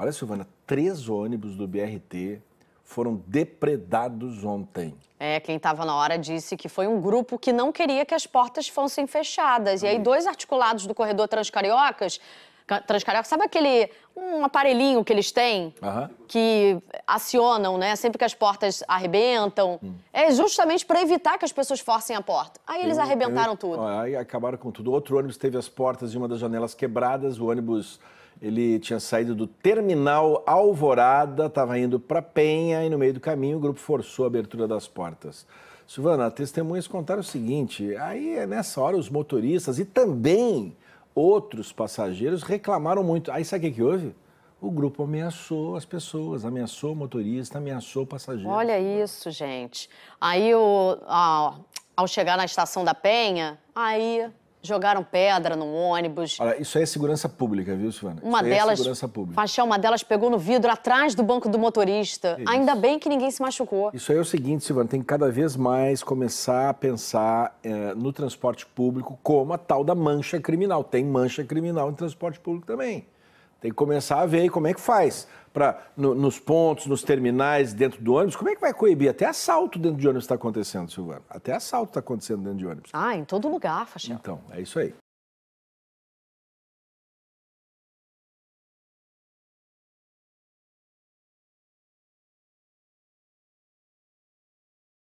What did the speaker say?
Olha, Silvana, três ônibus do BRT foram depredados ontem. É, quem estava na hora disse que foi um grupo que não queria que as portas fossem fechadas. Aí. E aí, dois articulados do corredor Transcariocas. Transcarioca, sabe aquele. um aparelhinho que eles têm? Que acionam, né? Sempre que as portas arrebentam. Hum. É justamente para evitar que as pessoas forcem a porta. Aí eles Eu- arrebentaram eu- tudo. Aí acabaram com tudo. Outro ônibus teve as portas e uma das janelas quebradas. O ônibus ele tinha saído do terminal Alvorada, estava indo para Penha e no meio do caminho o grupo forçou a abertura das portas. Silvana, testemunhas contaram o seguinte: aí nessa hora os motoristas e também outros passageiros reclamaram muito. Aí sabe o que, houve? O grupo ameaçou as pessoas, ameaçou o motorista, ameaçou o passageiro. Olha isso, gente. Aí o, ao, ao chegar na estação da Penha, aí jogaram pedra no ônibus. Olha, isso aí é segurança pública, viu, Silvana? Uma isso é delas, é segurança pública. Paixão, uma delas pegou no vidro atrás do banco do motorista. Isso. Ainda bem que ninguém se machucou. Isso aí é o seguinte, Silvana, tem que cada vez mais começar a pensar é, no transporte público como a tal da mancha criminal. Tem mancha criminal no transporte público também. Tem que começar a ver aí como é que faz. Pra, no, nos pontos, nos terminais, dentro do ônibus. Como é que vai coibir? Até assalto dentro de ônibus está acontecendo, Silvana. Até assalto está acontecendo dentro de ônibus. Ah, em todo lugar, Fachel. Então, é isso aí.